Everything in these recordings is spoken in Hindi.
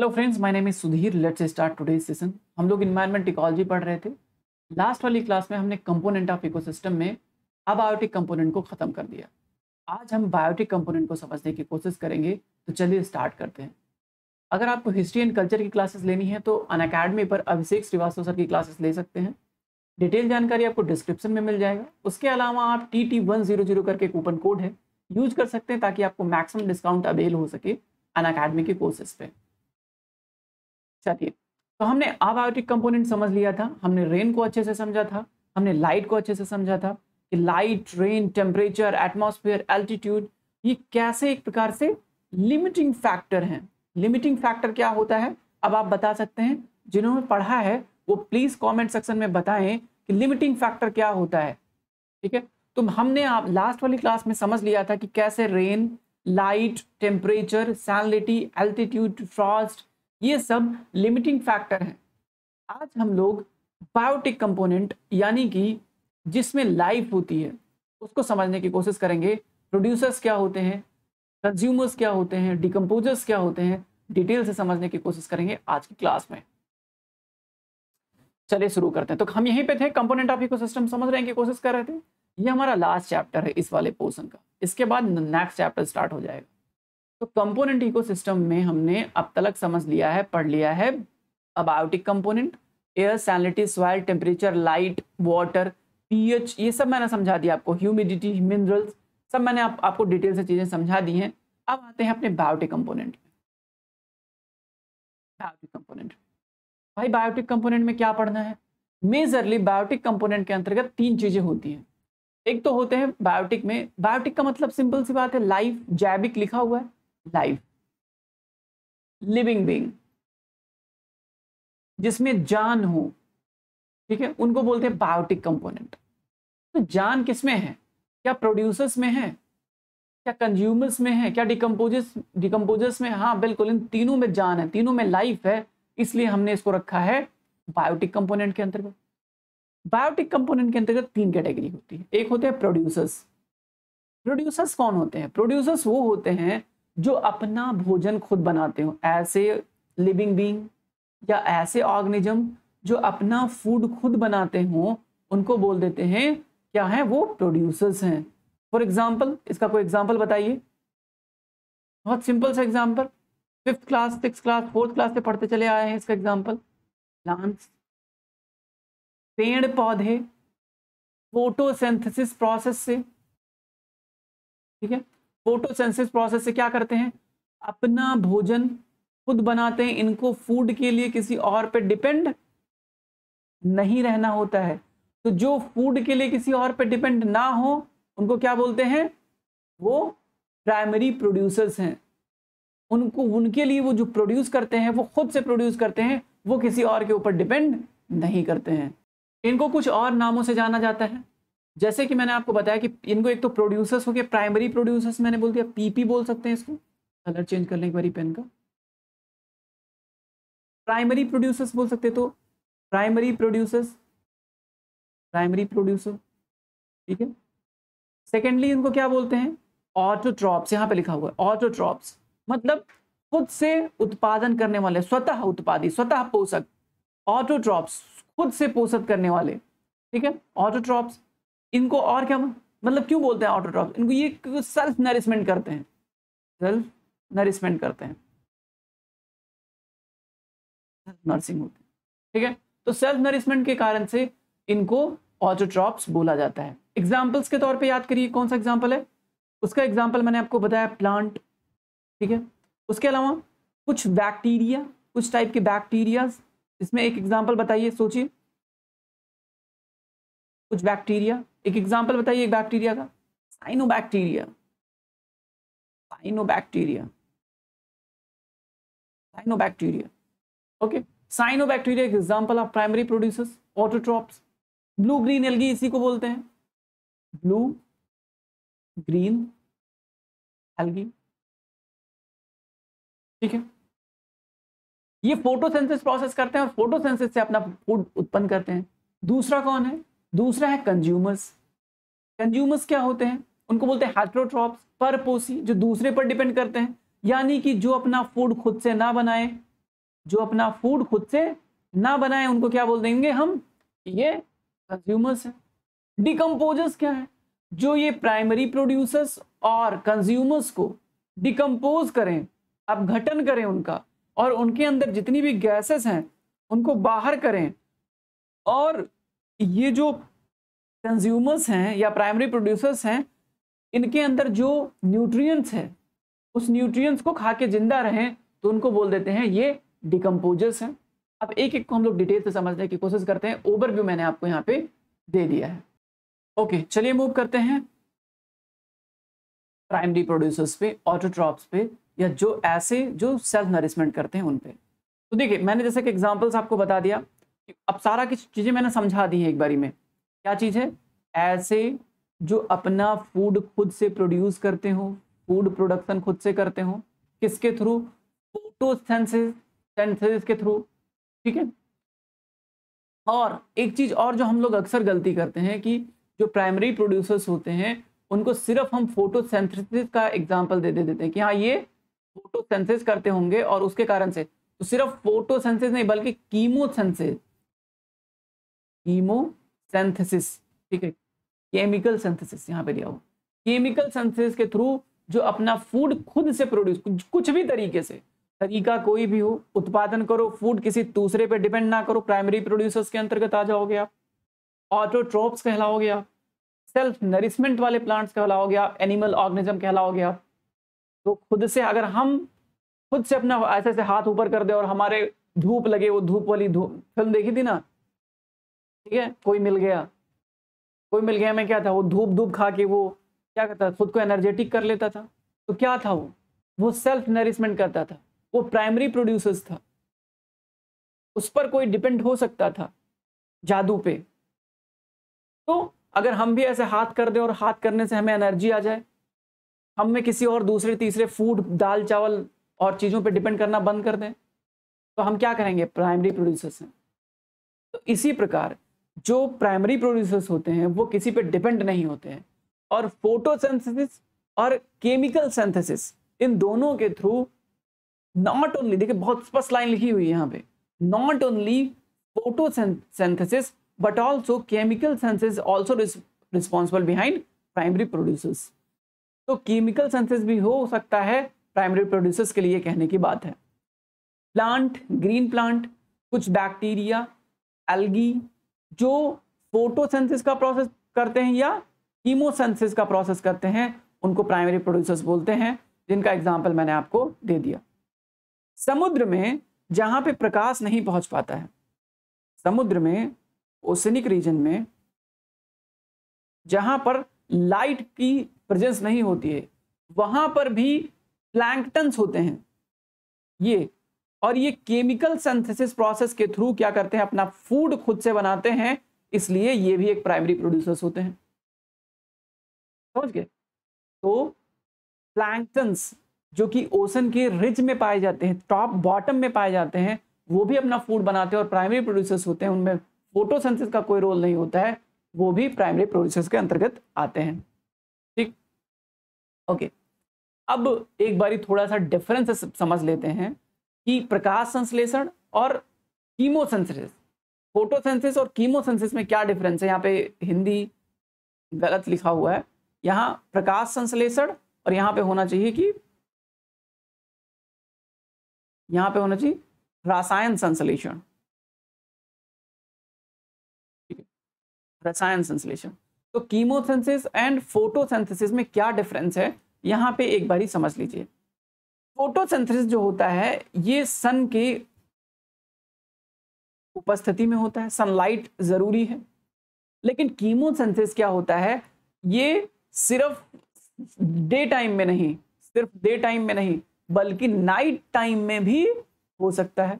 hello friends my name is Sudhir let's start today session हम लोग इन्वायरमेंट इकोलॉजी पढ़ रहे थे लास्ट वाली क्लास में हमने कंपोनेंट ऑफ इकोसिस्टम में अबायोटिक कंपोनेंट को ख़त्म कर दिया आज हम बायोटिक कंपोनेंट को समझने की कोशिश करेंगे तो चलिए स्टार्ट करते हैं अगर आपको हिस्ट्री एंड कल्चर की क्लासेस लेनी है तो अन पर अभिषेक श्रीवास्तव सर की क्लासेस ले सकते हैं डिटेल जानकारी आपको डिस्क्रिप्शन में मिल जाएगा उसके अलावा आप T T one zero zero करके कूपन कोड है यूज कर सकते हैं ताकि आपको मैक्सिमम डिस्काउंट अवेल हो सके अन अकेडमी के कोर्सेज पर चलिए तो हमने अबायोटिक कंपोनेंट समझ लिया था हमने रेन को अच्छे से समझा था हमने लाइट को अच्छे से समझा था कि light rain temperature atmosphere altitude ये कैसे एक प्रकार से लिमिटिंग फैक्टर हैं लिमिटिंग फैक्टर क्या होता है अब आप बता सकते हैं जिन्होंने पढ़ा है वो प्लीज़ कमेंट सेक्शन में बताएं कि लिमिटिंग फैक्टर क्या होता है ठीक है तो हमने आप लास्ट वाली क्लास में समझ लिया था कि कैसे rain light temperature salinity altitude frost ये सब लिमिटिंग फैक्टर हैं आज हम लोग बायोटिक कंपोनेंट यानी कि जिसमें लाइफ होती है उसको समझने की कोशिश करेंगे प्रोड्यूसर्स क्या होते हैं कंज्यूमर्स क्या होते हैं डिकम्पोजर्स क्या होते हैं डिटेल से समझने की कोशिश करेंगे आज की क्लास में चले शुरू करते हैं तो हम यहीं पे थे कंपोनेंट ऑफ इकोसिस्टम समझ रहे हैं की कोशिश कर रहे थे ये हमारा लास्ट चैप्टर है इस वाले पोर्सन का इसके बाद नेक्स्ट चैप्टर स्टार्ट हो जाएगा तो कंपोनेंट इकोसिस्टम में हमने अब तक समझ लिया है पढ़ लिया है abiotic component air salinity soil temperature light water pH ये सब मैंने समझा दिया आपको ह्यूमिडिटी मिनरल्स सब मैंने आप, आपको डिटेल से चीज़ें समझा दी हैं अब आते हैं अपने बायोटिक कंपोनेंट में बायोटिक कंपोनेंट भाई बायोटिक कंपोनेंट में क्या पढ़ना है मेजरली बायोटिक कंपोनेंट के अंतर्गत तीन चीज़ें होती हैं एक तो होते हैं बायोटिक में बायोटिक का मतलब सिंपल सी बात है लाइफ जैविक लिखा हुआ है लाइफ लिविंग बींग जिसमें जान हो ठीक है उनको बोलते हैं बायोटिक कंपोनेंट तो जान किसमें है क्या प्रोड्यूसर्स में है क्या कंज्यूमर्स में है क्या डिकम्पोजर्स डिकम्पोजर्स में हाँ बिल्कुल इन तीनों में जान है तीनों में लाइफ है इसलिए हमने इसको रखा है बायोटिक कंपोनेंट के अंतर्गत बायोटिक कंपोनेंट के अंतर्गत तीन कैटेगरी होती है एक होते हैं प्रोड्यूसर्स प्रोड्यूसर्स कौन होते हैं प्रोड्यूसर्स वो होते हैं जो अपना भोजन खुद बनाते हो ऐसे लिविंग बींग या ऐसे ऑर्गेनिज्म जो अपना फूड खुद बनाते हो उनको बोल देते हैं क्या है वो प्रोड्यूसर्स हैं फॉर एग्जाम्पल इसका कोई एग्जाम्पल बताइए बहुत सिंपल सा example fifth class six class fourth class से पढ़ते चले आए हैं इसका एग्जाम्पल प्लांट्स पेड़ पौधे फोटोसेंथसिस प्रोसेस से ठीक है फोटोसेंसिस प्रोसेस से क्या करते हैं अपना भोजन खुद बनाते हैं इनको फूड के लिए किसी और पे डिपेंड नहीं रहना होता है तो जो फूड के लिए किसी और पे डिपेंड ना हो उनको क्या बोलते हैं वो प्राइमरी प्रोड्यूसर्स हैं उनको उनके लिए वो जो प्रोड्यूस करते हैं वो खुद से प्रोड्यूस करते हैं वो किसी और के ऊपर डिपेंड नहीं करते हैं इनको कुछ और नामों से जाना जाता है जैसे कि मैंने आपको बताया कि इनको एक तो प्रोड्यूसर्स हो गया प्राइमरी प्रोड्यूसर्स मैंने बोल दिया पीपी बोल सकते हैं इसको कलर चेंज करने के बारी पेन का प्राइमरी प्रोड्यूसर्स बोल सकते तो प्राइमरी प्रोड्यूसर्स प्राइमरी प्रोड्यूसर ठीक है सेकेंडली इनको क्या बोलते हैं ऑटोट्रॉप्स यहाँ पे लिखा हुआ है ऑटोट्रॉप्स मतलब खुद से उत्पादन करने वाले स्वतः उत्पादी स्वतः पोषक ऑटोट्रॉप्स खुद से पोषक करने वाले ठीक है ऑटोट्रॉप्स इनको और क्या मतलब क्यों बोलते हैं ऑटोट्रॉफ इनको ये सेल्फ नरिशमेंट करते हैं सेल्फ नरिशमेंट करते हैं नर्सिंग होते हैं ठीक है तो सेल्फ नरिशमेंट के कारण से इनको ऑटोट्रॉप्स बोला जाता है एग्जाम्पल्स के तौर पे याद करिए कौन सा एग्जाम्पल है उसका एग्जाम्पल मैंने आपको बताया प्लांट ठीक है उसके अलावा कुछ बैक्टीरिया कुछ टाइप के बैक्टीरिया इसमें एक एग्जाम्पल बताइए सोचिए कुछ बैक्टीरिया एक एग्जाम्पल बताइए एक बैक्टीरिया का bacteria cyanobacteria okay cyano एक example of primary producers autotrophs blue green algae इसी को बोलते हैं ब्लू ग्रीन एलगी ठीक है ये फोटोसेंसिस प्रोसेस करते हैं और फोटोसेंसिस से अपना फूड उत्पन्न करते हैं दूसरा कौन है दूसरा है कंज्यूमर्स कंज्यूमर्स क्या होते हैं उनको बोलते हैं पर पोसी जो दूसरे पर डिपेंड करते हैं यानी कि जो अपना फूड खुद से ना बनाए जो अपना फूड खुद से ना बनाए उनको क्या बोल देंगे हम ये कंज्यूमर्स हैं डिकम्पोजर्स क्या है जो ये प्राइमरी प्रोड्यूसर्स और कंज्यूमर्स को डिकम्पोज करें अपघटन करें उनका और उनके अंदर जितनी भी गैसेस हैं उनको बाहर करें और ये जो कंज्यूमर्स हैं या प्राइमरी प्रोड्यूसर्स हैं इनके अंदर जो न्यूट्रिएंट्स हैं उस न्यूट्रिएंट्स को खा के जिंदा रहें तो उनको बोल देते हैं ये डिकम्पोजर्स हैं अब एक एक को हम लोग डिटेल से समझने की कोशिश करते हैं ओवरव्यू मैंने आपको यहाँ पे दे दिया है ओके चलिए मूव करते हैं प्राइमरी प्रोड्यूसर्स पे ऑटोट्रॉप्स पे या जो ऐसे जो सेल्फ नरिशमेंट करते हैं उन पर तो देखिए मैंने जैसे कि एग्जाम्पल्स आपको बता दिया अब सारा की चीज़ें मैंने समझा दी हैं एक बारी में क्या चीज़ है ऐसे जो अपना फूड खुद से प्रोड्यूस करते हो फूड प्रोडक्शन खुद से करते हो किसके थ्रू फोटोसेंसिस के थ्रू ठीक है और एक चीज़ और जो हम लोग अक्सर गलती करते हैं कि जो प्राइमरी प्रोड्यूसर्स होते हैं उनको सिर्फ हम फोटोसेंथेसिस का एग्जाम्पल दे दे देते हैं कि हाँ ये फोटो करते होंगे और उसके कारण से तो सिर्फ फोटोसेंसिस नहीं बल्कि कीमोसेंसेस कीमो सेंथेसिस ठीक है केमिकल सेंथेसिस यहाँ पे दिया हुआ केमिकल सेंथेसिस के थ्रू जो अपना फूड खुद से प्रोड्यूस कुछ भी तरीके से तरीका कोई भी हो उत्पादन करो फूड किसी दूसरे पे डिपेंड ना करो प्राइमरी प्रोड्यूसर्स के अंतर्गत आ जाओगे आप ऑटोट्रोप्स कहलाओगे आप सेल्फ नरिशमेंट वाले प्लांट्स कहलाओगे आप एनिमल ऑर्गेनिज्म कहलाओगे आप तो खुद से अगर हम खुद से अपना ऐसे ऐसे हाथ ऊपर कर दे और हमारे धूप लगे वो धूप वाली धूप फिल्म देखी थी ना ठीक है कोई मिल गया कोई मिल गया मैं क्या था वो धूप धूप खा के वो क्या करता था खुद को एनर्जेटिक कर लेता था तो क्या था वो वो सेल्फ नरिशमेंट करता था वो प्राइमरी प्रोड्यूसर्स था उस पर कोई डिपेंड हो सकता था जादू पे तो अगर हम भी ऐसे हाथ कर दें और हाथ करने से हमें एनर्जी आ जाए हम में किसी और दूसरे तीसरे फूड दाल चावल और चीज़ों पे डिपेंड करना बंद कर दें तो हम क्या करेंगे प्राइमरी प्रोड्यूसर्स हैं तो इसी प्रकार जो प्राइमरी प्रोड्यूसर्स होते हैं वो किसी पे डिपेंड नहीं होते हैं और फोटोसेंथेसिस और केमिकल सेंथेसिस इन दोनों के थ्रू नॉट ओनली देखिए बहुत स्पष्ट लाइन लिखी हुई है यहाँ पे not only photosynthesis but also chemical senses also responsible behind primary producers तो केमिकल सेंसेस भी हो सकता है प्राइमरी प्रोड्यूसर्स के लिए कहने की बात है प्लांट ग्रीन प्लांट कुछ बैक्टीरिया एल्गी जो फोटोसेंसिस का प्रोसेस करते हैं या कीमोसेंसिस का प्रोसेस करते हैं उनको प्राइमरी प्रोड्यूसर्स बोलते हैं जिनका एग्जाम्पल मैंने आपको दे दिया समुद्र में जहाँ पे प्रकाश नहीं पहुँच पाता है समुद्र में ओसेनिक रीजन में जहाँ पर लाइट की प्रेजेंस नहीं होती है वहाँ पर भी प्लैंकटन्स होते हैं ये और ये केमिकल सिंथेसिस प्रोसेस के थ्रू क्या करते हैं अपना फूड खुद से बनाते हैं इसलिए ये भी एक प्राइमरी प्रोड्यूसर्स होते हैं समझ गए तो प्लैंक्टन्स जो कि ओसन के रिज में पाए जाते हैं टॉप बॉटम में पाए जाते हैं वो भी अपना फूड बनाते हैं और प्राइमरी प्रोड्यूसर्स होते हैं उनमें फोटोसेंसिस का कोई रोल नहीं होता है वो भी प्राइमरी प्रोड्यूसर्स के अंतर्गत आते हैं ठीक ओके अब एक बारी थोड़ा सा डिफरेंस समझ लेते हैं कि प्रकाश संश्लेषण और कीमोसेंसिस फोटोसेंसिस और कीमोसेंसिस में क्या डिफरेंस है यहाँ पे हिंदी गलत लिखा हुआ है यहाँ प्रकाश संश्लेषण और यहाँ पे होना चाहिए कि यहाँ पे होना चाहिए रसायन संश्लेषण रसायन संश्लेषण तो कीमोसेंसिस एंड फोटोसेंथिस में क्या डिफरेंस है यहाँ पे एक बार ही समझ लीजिए फोटोसिंथेसिस जो होता है ये सन के उपस्थिति में होता है सनलाइट जरूरी है लेकिन कीमोसेंसिस क्या होता है ये सिर्फ डे टाइम में नहीं सिर्फ डे टाइम में नहीं बल्कि नाइट टाइम में भी हो सकता है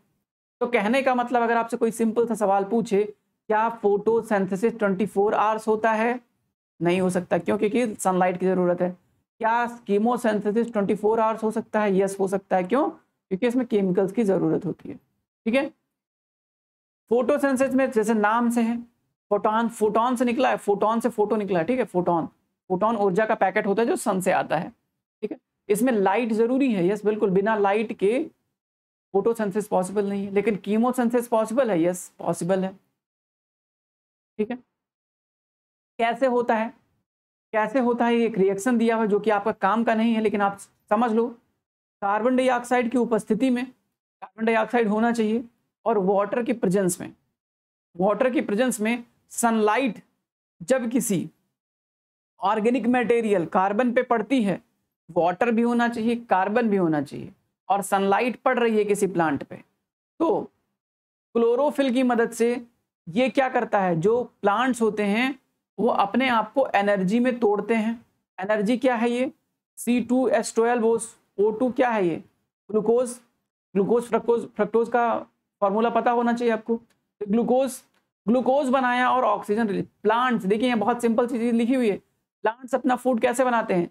तो कहने का मतलब अगर आपसे कोई सिंपल सा सवाल पूछे क्या फोटोसेंथेसिस 24 आवर्स होता है नहीं हो सकता क्यों क्योंकि सनलाइट की ज़रूरत है क्या कीमोसेंथेसिस 24 आवर्स हो सकता है यस हो सकता है क्यों क्योंकि इसमें केमिकल्स की ज़रूरत होती है ठीक है फोटोसेंसिस में जैसे नाम से है फोटोन फोटोन से निकला है फोटोन से फोटो निकला है ठीक है फोटोन फोटोन ऊर्जा का पैकेट होता है जो सन से आता है ठीक है इसमें लाइट ज़रूरी है यस बिल्कुल बिना लाइट के फोटोसेंसिस पॉसिबल नहीं है लेकिन कीमोसेंसिस पॉसिबल है यस पॉसिबल है ठीक है कैसे होता है कैसे होता है एक रिएक्शन दिया हुआ जो कि आपका काम का नहीं है लेकिन आप समझ लो कार्बन डाइऑक्साइड की उपस्थिति में कार्बन डाइऑक्साइड होना चाहिए और वाटर के प्रेजेंस में वाटर के प्रेजेंस में सनलाइट जब किसी ऑर्गेनिक मटेरियल कार्बन पे पड़ती है वाटर भी होना चाहिए कार्बन भी होना चाहिए और सनलाइट पड़ रही है किसी प्लांट पे तो क्लोरोफिल की मदद से ये क्या करता है जो प्लांट्स होते हैं वो अपने आप को एनर्जी में तोड़ते हैं एनर्जी क्या है ये C two S twelve O two क्या है ये ग्लूकोज ग्लूकोज फ्रक्टोज फ्रक्टोज का फार्मूला पता होना चाहिए आपको ग्लूकोज ग्लूकोज बनाया और ऑक्सीजन रिलीज प्लांट्स देखिए यहाँ बहुत सिंपल चीज़ लिखी हुई है प्लांट्स अपना फूड कैसे बनाते हैं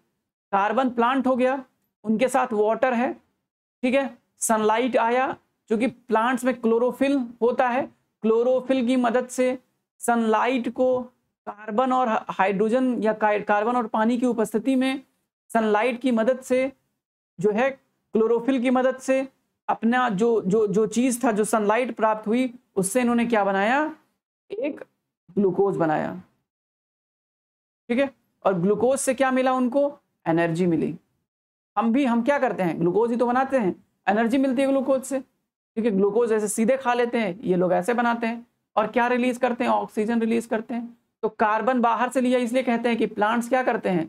कार्बन प्लांट हो गया उनके साथ वाटर है ठीक है सनलाइट आया क्योंकि प्लांट्स में क्लोरोफिल होता है क्लोरोफिल की मदद से सनलाइट को कार्बन और हाइड्रोजन या कार्बन और पानी की उपस्थिति में सनलाइट की मदद से जो है क्लोरोफिल की मदद से अपना जो जो जो चीज़ था जो सनलाइट प्राप्त हुई उससे इन्होंने क्या बनाया एक ग्लूकोज बनाया ठीक है और ग्लूकोज से क्या मिला उनको एनर्जी मिली हम भी हम क्या करते हैं ग्लूकोज ही तो बनाते हैं एनर्जी मिलती है ग्लूकोज से ठीक है ग्लूकोज ऐसे सीधे खा लेते हैं ये लोग ऐसे बनाते हैं और क्या रिलीज करते हैं ऑक्सीजन रिलीज करते हैं तो कार्बन बाहर से लिया इसलिए कहते हैं कि प्लांट्स क्या करते हैं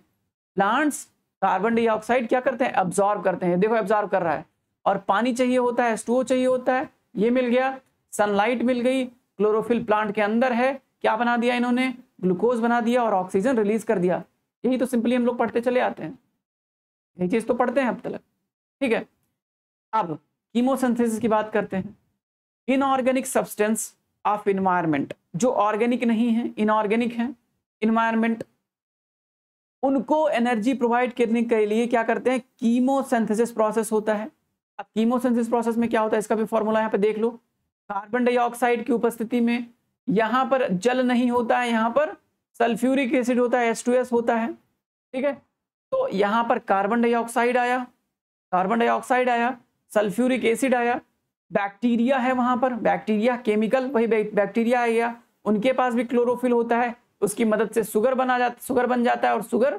प्लांट्स कार्बन डाइऑक्साइड क्या करते हैं एब्जॉर्ब करते हैं देखो एब्जॉर्ब कर रहा है और पानी चाहिए होता है स्टो चाहिए होता है ये मिल गया सनलाइट मिल गई क्लोरोफिल प्लांट के अंदर है क्या बना दिया इन्होंने ग्लूकोज बना दिया और ऑक्सीजन रिलीज कर दिया यही तो सिंपली हम लोग पढ़ते चले आते हैं यही चीज़ तो पढ़ते हैं अब तक ठीक है अब कीमोसेंथेसिस की बात करते हैं इनऑर्गेनिक सब्सटेंस ऑफ इन्वायरमेंट जो ऑर्गेनिक नहीं है इनऑर्गेनिक है इन्वायरमेंट उनको एनर्जी प्रोवाइड करने के लिए क्या करते हैं कीमोसेंथेसिस प्रोसेस होता है अब कीमोसेंथेसिस प्रोसेस में क्या होता है इसका भी फॉर्मूला यहाँ पे देख लो कार्बन डाइऑक्साइड की उपस्थिति में यहाँ पर जल नहीं होता है यहाँ पर सल्फ्यूरिक एसिड होता है एस होता है ठीक है तो यहाँ पर कार्बन डाइऑक्साइड आया कार्बन डाइऑक्साइड आया सल्फ्यूरिक एसिड आया बैक्टीरिया है वहां पर बैक्टीरिया केमिकल वही बैक्टीरिया है या उनके पास भी क्लोरोफिल होता है उसकी मदद से सुगर बना जाता सुगर बन जाता है और सुगर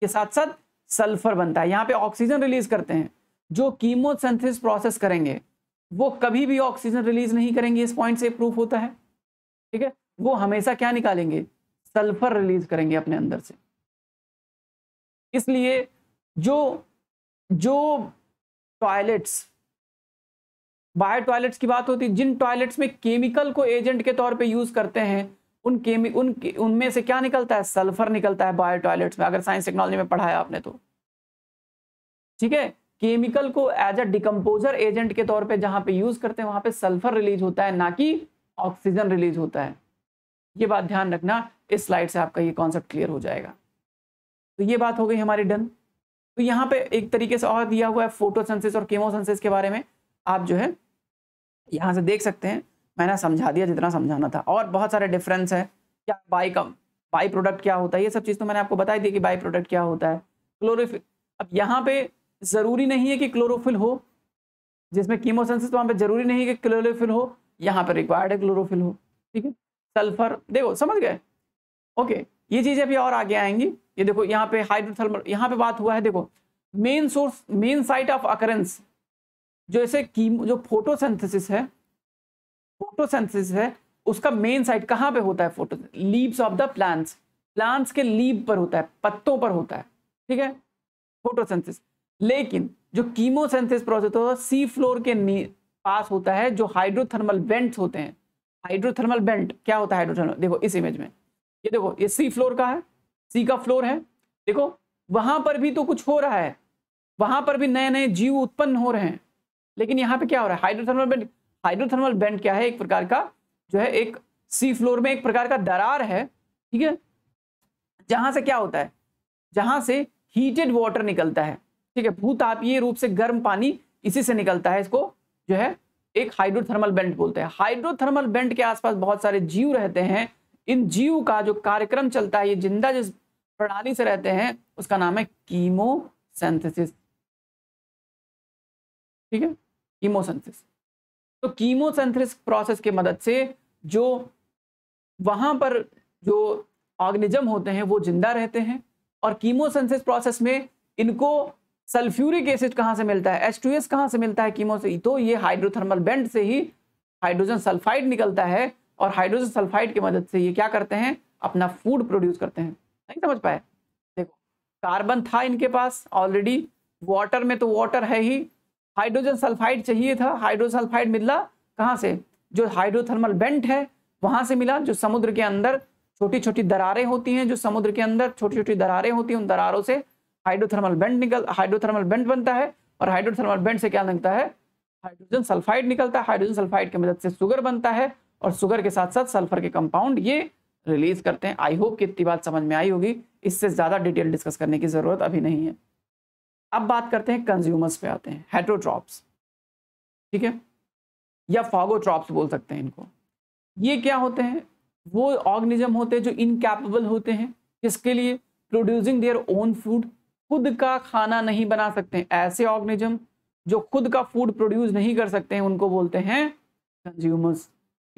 के साथ साथ सल्फर बनता है यहाँ पे ऑक्सीजन रिलीज करते हैं जो कीमोसेंथिस प्रोसेस करेंगे वो कभी भी ऑक्सीजन रिलीज नहीं करेंगे इस पॉइंट से प्रूफ होता है ठीक है वो हमेशा क्या निकालेंगे सल्फर रिलीज करेंगे अपने अंदर से इसलिए जो जो टॉयलेट्स बाहर टॉयलेट्स की बात होती जिन टॉयलेट्स में केमिकल को एजेंट के तौर पे यूज़ करते हैं उन केमी उन उनमें से क्या निकलता है सल्फर निकलता है बायो टॉयलेट्स में अगर साइंस टेक्नोलॉजी में पढ़ाया आपने तो ठीक है केमिकल को एज अ डिकम्पोजर एजेंट के तौर पे जहां पे यूज़ करते हैं वहां पे सल्फर रिलीज होता है ना कि ऑक्सीजन रिलीज होता है ये बात ध्यान रखना इस स्लाइड से आपका ये कॉन्सेप्ट क्लियर हो जाएगा तो ये बात हो गई हमारी डन तो यहाँ पे एक तरीके से और दिया हुआ है फोटोसेंसिस और केमोसेंसिस के बारे में आप जो है यहाँ से देख सकते हैं मैंने समझा दिया जितना समझाना था और बहुत सारे डिफरेंस है क्या बाई कम बाई प्रोडक्ट क्या होता है ये सब चीज़ तो मैंने आपको बताई दी कि बाई प्रोडक्ट क्या होता है क्लोरोफिल अब यहाँ पे ज़रूरी नहीं है कि क्लोरोफिल हो जिसमें कीमोसेंसिस तो वहाँ पे ज़रूरी नहीं है कि क्लोरोफिल हो यहाँ पे रिक्वायर्ड है क्लोरोफिल हो ठीक है सल्फर देखो समझ गए ओके ये चीज़ें अभी और आगे आएंगी ये देखो यहाँ पे हाइड्रोथर्मल यहाँ पे बात हुआ है देखो main source main site of occurrence जो ऐसे कीमो जो फोटोसेंथेसिस है फोटोसेंथेसिस है उसका मेन साइट कहाँ पे होता है photo leaves of the plants plants के लीव पर होता है पत्तों पर होता है ठीक है फोटोसेंथेसिस लेकिन जो कीमोसेंथिस प्रोसेस होता है सी फ्लोर के पास होता है जो हाइड्रोथर्मल वेंट्स होते हैं हाइड्रोथर्मल वेंट क्या होता है हाइड्रोथर्मल देखो इस इमेज में ये देखो ये सी फ्लोर का है सी का फ्लोर है देखो वहां पर भी तो कुछ हो रहा है वहां पर भी नए नए जीव उत्पन्न हो रहे हैं लेकिन यहाँ पे क्या हो रहा है हाइड्रोथर्मल बेंड हाइड्रोथर्मल बेंड क्या है एक प्रकार का जो है एक सी फ्लोर में एक प्रकार का दरार है ठीक है जहां से क्या होता है जहां से हीटेड वाटर निकलता है ठीक है भूतापीय रूप से गर्म पानी इसी से निकलता है इसको जो है एक हाइड्रोथर्मल बेंट बोलते हैं हाइड्रोथर्मल बेंट के आसपास बहुत सारे जीव रहते हैं इन जीव का जो कार्यक्रम चलता है ये जिंदा जिस प्रणाली से रहते हैं उसका नाम है कीमोसेंथेसिस ठीक है कीमोसेंसिस तो कीमोसेंथिस प्रोसेस के मदद से जो वहां पर जो ऑर्गेनिज्म होते हैं वो जिंदा रहते हैं और कीमोसेंसिस प्रोसेस में इनको सल्फ्यूरिक एसिड कहाँ से मिलता है एच टू एस कहाँ से मिलता है कीमो से तो ये हाइड्रोथर्मल बेंड से ही हाइड्रोजन सल्फाइड निकलता है और हाइड्रोजन सल्फाइड की मदद से ये क्या करते हैं अपना फूड प्रोड्यूस करते हैं नहीं समझ पाए देखो कार्बन था इनके पास ऑलरेडी वाटर में तो वाटर है ही हाइड्रोजन सल्फाइड चाहिए था हाइड्रोजन सल्फाइड मिला कहाँ से जो हाइड्रोथर्मल बेंट है वहां से मिला जो समुद्र के अंदर छोटी छोटी दरारें होती हैं जो समुद्र के अंदर छोटी छोटी दरारें होती हैं उन दरारों से हाइड्रोथर्मल बेंट निकल हाइड्रोथर्मल बेंट बनता है और हाइड्रोथर्मल बेंट से क्या निकलता है हाइड्रोजन सल्फाइड निकलता है हाइड्रोजन सल्फाइड की मदद से सुगर बनता है और सुगर के साथ साथ सल्फर के कंपाउंड ये रिलीज करते हैं आई होप कि इतनी बात समझ में आई होगी इससे ज़्यादा डिटेल डिस्कस करने की ज़रूरत अभी नहीं है अब बात करते हैं कंज्यूमर्स पे आते हैं हेट्रोट्रॉप्स ठीक है या फॉगोट्रॉप्स बोल सकते हैं इनको ये क्या होते हैं वो ऑर्गेनिज्म होते हैं जो इनकैपेबल होते हैं जिसके लिए प्रोड्यूसिंग देयर ओन फूड खुद का खाना नहीं बना सकते हैं ऐसे ऑर्गेनिज्म जो खुद का फूड प्रोड्यूस नहीं कर सकते हैं उनको बोलते हैं कंज्यूमर्स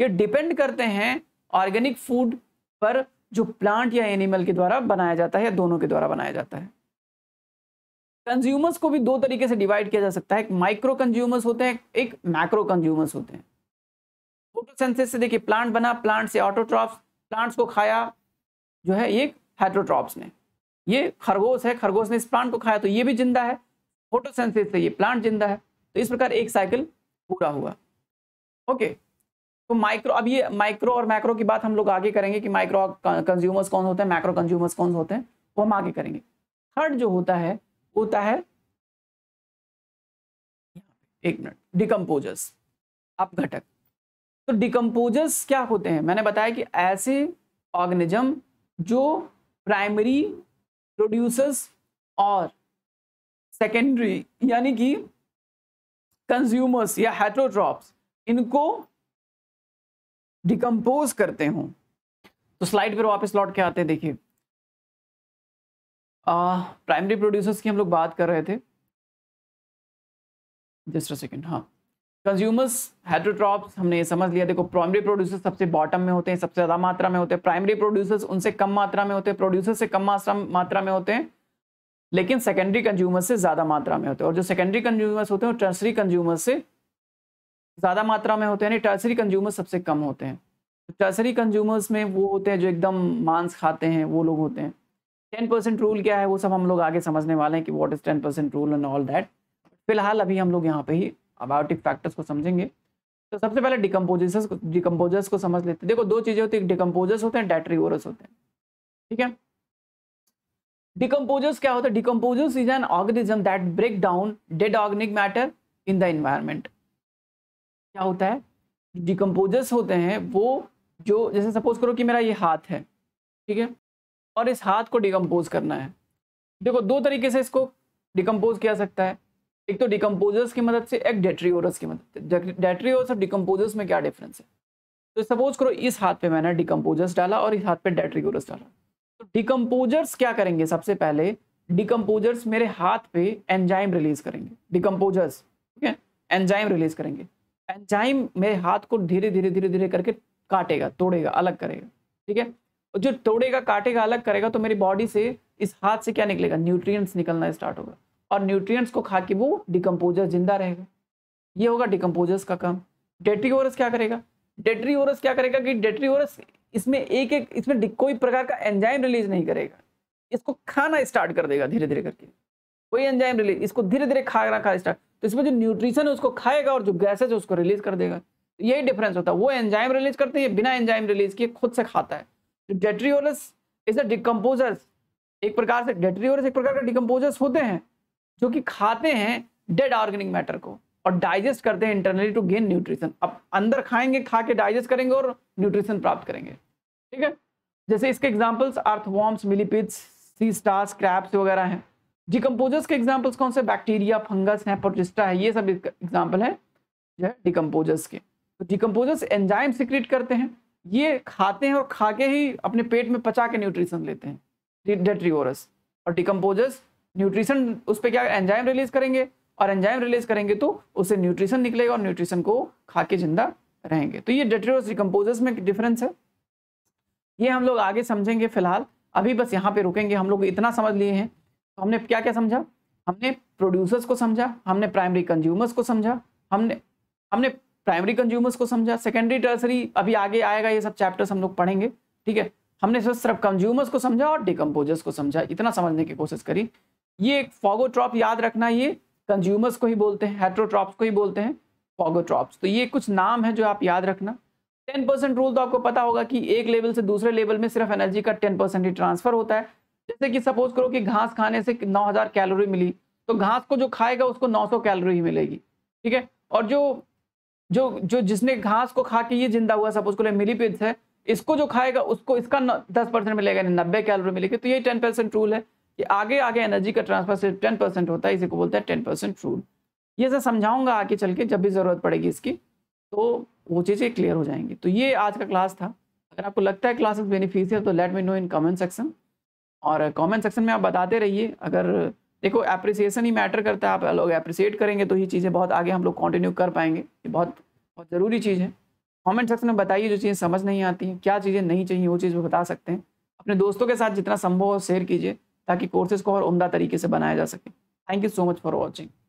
ये डिपेंड करते हैं ऑर्गेनिक फूड पर जो प्लांट या एनिमल के द्वारा बनाया जाता है या दोनों के द्वारा बनाया जाता है कंज्यूमर्स को भी दो तरीके से डिवाइड किया जा सकता है एक माइक्रो कंज्यूमर्स होते हैं एक मैक्रो कंज्यूमर्स होते हैं फोटोसेंसिस से देखिए प्लांट बना प्लांट से ऑटोट्रॉप्स प्लांट्स को खाया जो है ये हाइड्रोट्रॉप्स ने ये खरगोश है खरगोश ने इस प्लांट को खाया तो ये भी जिंदा है फोटोसेंसिस से ये प्लांट जिंदा है तो इस प्रकार एक साइकिल पूरा हुआ ओके तो माइक्रो अब ये माइक्रो और मैक्रो की बात हम लोग आगे करेंगे कि माइक्रो कंज्यूमर्स कौन होते हैं मैक्रो कंज्यूमर्स कौन होते हैं वो हम आगे करेंगे थर्ड जो होता है होता है एक मिनट डिकम्पोजर्स आप घटक तो डिकम्पोजर्स क्या होते हैं मैंने बताया कि ऐसे ऑर्गेनिज्म जो प्राइमरी प्रोड्यूसर्स और सेकेंडरी यानी कि कंज्यूमर्स या हेट्रोड्रॉप इनको डिकम्पोज करते हों तो स्लाइड पर वापस लौट के आते हैं देखिए प्राइमरी प्रोड्यूसर्स की हम लोग बात कर रहे थे जस्ट अ सेकेंड हाँ कंज्यूमर्स हेट्रोट्रॉप्स हमने ये समझ लिया देखो प्राइमरी प्रोड्यूसर्स सबसे बॉटम में होते हैं सबसे ज़्यादा मात्रा में होते हैं प्राइमरी प्रोड्यूसर्स उनसे कम मात्रा में होते हैं प्रोड्यूसर्स से कम मात्रा में होते हैं लेकिन सेकेंडरी कंज्यूमर से ज़्यादा मात्रा में होते हैं और जो सेकेंडरी कंज्यूमर्स होते हैं वो टर्सरी कंज्यूमर से ज़्यादा मात्रा में होते हैं यानी टर्सरी कंज्यूमर सबसे कम होते हैं टर्सरी तो कंज्यूमर्स में वो होते हैं जो एकदम मांस खाते हैं वो लोग होते हैं टेन परसेंट रूल क्या है वो सब हम लोग आगे समझने वाले हैं कि what is ten percent rule and all that फिलहाल अभी हम लोग यहाँ पे ही अबायोटिक फैक्टर्स को समझेंगे तो सबसे पहले डिकम्पोजर्स डिकम्पोजर्स को समझ लेते हैं देखो दो चीजें होती है डिकम्पोजर्स होते हैं डैटरी ओरस होते हैं ठीक है डिकम्पोजर्स क्या होता है decomposers is an organism that break down dead organic matter in the environment क्या होता है डिकम्पोजर्स होते हैं वो जो जैसे सपोज करो कि मेरा ये हाथ है ठीक है और इस हाथ को डिकम्पोज करना है देखो दो तरीके से इसको डिकम्पोज किया सकता है एक तो डिकम्पोजर्स की मदद से एक डेट्रियोरस की मदद से डेट्रियोरस और डिकम्पोजर्स में क्या डिफरेंस है तो सपोज करो इस हाथ पे मैंने डिकम्पोजर्स डाला और इस हाथ पे डेट्रियोरस डाला तो डिकम्पोजर्स क्या करेंगे सबसे पहले डिकम्पोजर्स मेरे हाथ पे एंजाइम रिलीज करेंगे डिकम्पोजर्स ठीक है एंजाइम रिलीज करेंगे एंजाइम मेरे हाथ को धीरे धीरे धीरे धीरे करके काटेगा तोड़ेगा अलग करेगा ठीक है जो तोड़ेगा काटेगा अलग करेगा तो मेरी बॉडी से इस हाथ से क्या निकलेगा न्यूट्रिएंट्स निकलना स्टार्ट होगा और न्यूट्रिएंट्स को खा के वो डिकम्पोजर जिंदा रहेगा ये होगा डिकम्पोजर्स का काम डेट्रीओरस क्या करेगा डेट्रीओरस क्या करेगा कि डेट्रीओरस इसमें एक एक इसमें कोई प्रकार का एंजाइम रिलीज नहीं करेगा इसको खाना स्टार्ट कर देगा धीरे धीरे करके कोई एंजाइम रिलीज इसको धीरे धीरे खाना खा स्टार्ट तो इसमें जो न्यूट्रिशन है उसको खाएगा और जो गैसेज है उसको रिलीज कर देगा यही डिफरेंस होता है वो एंजाइम रिलीज करते हैं बिना एंजाइम रिलीज किए खुद से खाता है डेट्रियोलस इज अ डिकम्पोजर्स एक प्रकार से डेट्रियोलस एक प्रकार का डिकम्पोजर्स होते हैं जो कि खाते हैं डेड ऑर्गेनिक मैटर को और डाइजेस्ट करते हैं इंटरनली टू गेन न्यूट्रिशन अब अंदर खाएंगे खा के डाइजेस्ट करेंगे और न्यूट्रिशन प्राप्त करेंगे ठीक है जैसे इसके examples earthworms millipedes sea stars crabs वगैरह हैं डिकम्पोजर्स के एग्जाम्पल्स कौन से बैक्टीरिया फंगस हैं प्रोटिस्टा है ये सब एग्जाम्पल हैं जो है डिकम्पोजर्स के तो डिकम्पोजर्स एंजाइम सिक्रिएट करते हैं ये खाते हैं और खा के ही अपने पेट में पचा के न्यूट्रिशन लेते हैं डेट्रीगोरस और डिकम्पोजर्स न्यूट्रिशन उस पर क्या एंजाइम रिलीज करेंगे और एंजाइम रिलीज करेंगे तो उससे न्यूट्रिशन निकलेगा और न्यूट्रिशन को खा के जिंदा रहेंगे तो ये डेट्रीगोरस डिकम्पोजर्स में डिफरेंस है ये हम लोग आगे समझेंगे फिलहाल अभी बस यहाँ पे रुकेंगे हम लोग इतना समझ लिए हैं तो हमने क्या क्या समझा हमने प्रोड्यूसर्स को समझा हमने प्राइमरी कंज्यूमर्स को समझा हमने हमने प्राइमरी कंज्यूमर्स को समझा सेकेंडरी टर्सरी अभी आगे आएगा ये सब चैप्टर्स हम लोग पढ़ेंगे ठीक है हमने सिर्फ कंज्यूमर्स को समझा और डिकम्पोजर्स को समझा इतना समझने की कोशिश करी ये एक फॉगोट्रॉप याद रखना ये कंज्यूमर्स को ही बोलते हैं हेट्रोट्रॉप्स को ही बोलते हैं फॉगोट्रॉप्स तो ये कुछ नाम है जो आप याद रखना टेन परसेंट रूल तो आपको पता होगा कि एक लेवल से दूसरे लेवल में सिर्फ एनर्जी का टेन परसेंट ही ट्रांसफर होता है जैसे कि सपोज करो कि घास खाने से 9000 कैलोरी मिली तो घास को जो खाएगा उसको 900 कैलोरी ही मिलेगी ठीक है और जो जो जो जिसने घास को खा के ये जिंदा हुआ सपोज को मिली पिथ है इसको जो खाएगा उसको इसका दस परसेंट मिलेगा नब्बे कैलोरी मिलेगी तो ये टेन परसेंट रूल है कि आगे आगे एनर्जी का ट्रांसफर सिर्फ टेन परसेंट होता है इसी को बोलते हैं टेन परसेंट रूल ये सब समझाऊंगा आगे चल के जब भी ज़रूरत पड़ेगी इसकी तो वो चीज़ें क्लियर हो जाएंगी तो ये आज का क्लास था अगर आपको लगता है क्लासेस बेनिफिशियल तो let me know in comment section और कमेंट सेक्शन में आप बताते रहिए अगर देखो अप्रिसिएशन ही मैटर करता है आप लोग अप्रिसिएट करेंगे तो ये चीज़ें बहुत आगे हम लोग कंटिन्यू कर पाएंगे ये बहुत बहुत ज़रूरी चीज़ है कमेंट सेक्शन में बताइए जो चीज़ें समझ नहीं आती हैं क्या चीज़ें नहीं चाहिए वो चीज़ बता सकते हैं अपने दोस्तों के साथ जितना संभव हो शेयर कीजिए ताकि कोर्सेज को और उमदा तरीके से बनाया जा सके thank you so much for watching